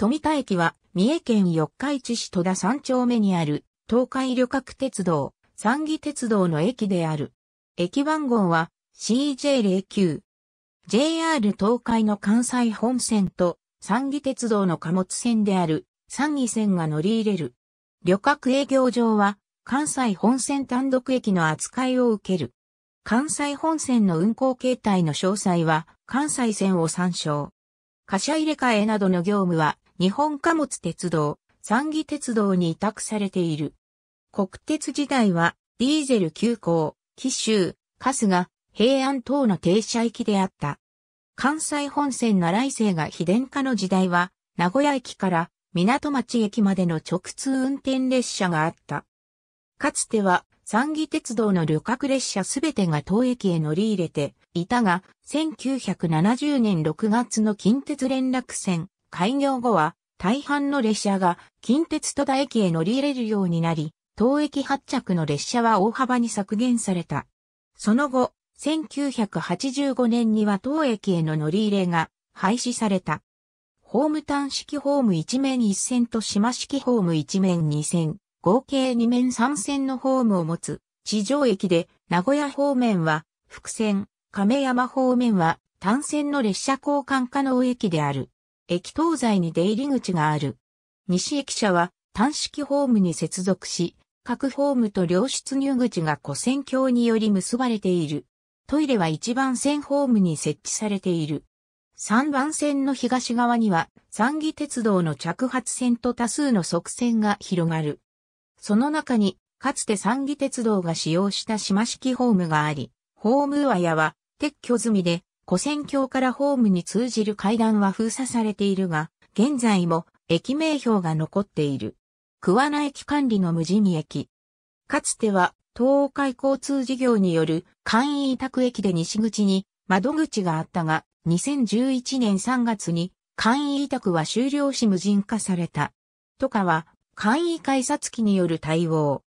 富田駅は、三重県四日市市戸田三丁目にある、東海旅客鉄道、三義鉄道の駅である。駅番号は CJ09。JR 東海の関西本線と三義鉄道の貨物線である三義線が乗り入れる。旅客営業場は関西本線単独駅の扱いを受ける。関西本線の運行形態の詳細は関西線を参照。貨車入れ替えなどの業務は日本貨物鉄道、三義鉄道に委託されている。国鉄時代は、ディーゼル急行、紀州、春日、平安等の停車駅であった。関西本線奈良伊勢が非電化の時代は、名古屋駅から港町駅までの直通運転列車があった。かつては、三義鉄道の旅客列車すべてが当駅へ乗り入れていたが、1970年6月の近鉄連絡線、開業後は大半の列車が近鉄戸田駅へ乗り入れるようになり、当駅発着の列車は大幅に削減された。その後、1985年には当駅への乗り入れが廃止された。ホーム単式ホーム1面1線と島式ホーム1面2線、合計2面3線のホームを持つ地上駅で名古屋方面は伏線、亀山方面は単線の列車交換可能駅である。駅東西に出入り口がある。西駅舎は単式ホームに接続し、各ホームと両出入口が古線橋により結ばれている。トイレは1番線ホームに設置されている。3番線の東側には、三義鉄道の着発線と多数の側線が広がる。その中に、かつて三義鉄道が使用した島式ホームがあり、ホーム屋は撤去済みで、古戦橋からホームに通じる階段は封鎖されているが、現在も駅名標が残っている。桑名駅管理の無人駅。かつては、東海交通事業による簡易委託駅で西口に窓口があったが、2011年3月に簡易委託は終了し無人化された。とかは簡易改札機による対応。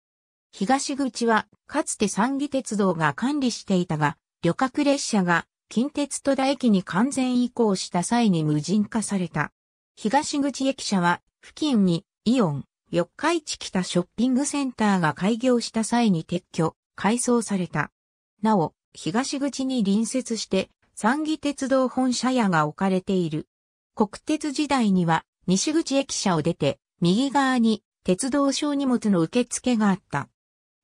東口はかつて三義鉄道が管理していたが、旅客列車が近鉄戸田駅に完全移行した際に無人化された。東口駅舎は、付近にイオン、四日市北ショッピングセンターが開業した際に撤去、改装された。なお、東口に隣接して、三義鉄道本社屋が置かれている。国鉄時代には、西口駅舎を出て、右側に鉄道小荷物の受付があった。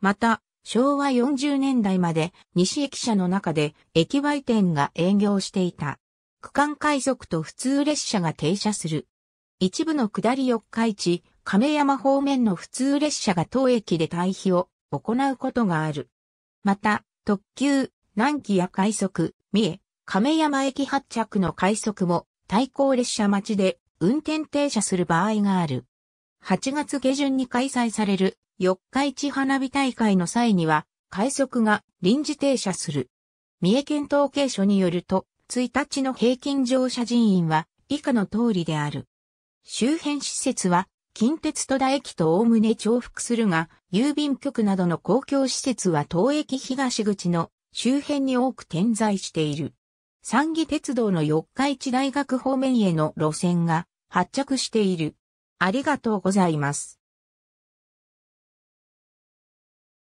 また、昭和40年代まで西駅舎の中で駅売店が営業していた。区間快速と普通列車が停車する。一部の下り四日市、亀山方面の普通列車が当駅で退避を行うことがある。また、特急、南紀や快速、三重、亀山駅発着の快速も対向列車待ちで運転停車する場合がある。8月下旬に開催される四日市花火大会の際には、快速が臨時停車する。三重県統計所によると、1日の平均乗車人員は以下の通りである。周辺施設は、近鉄戸田駅と概ね重複するが、郵便局などの公共施設は東駅東口の周辺に多く点在している。三義鉄道の四日市大学方面への路線が発着している。ありがとうございます。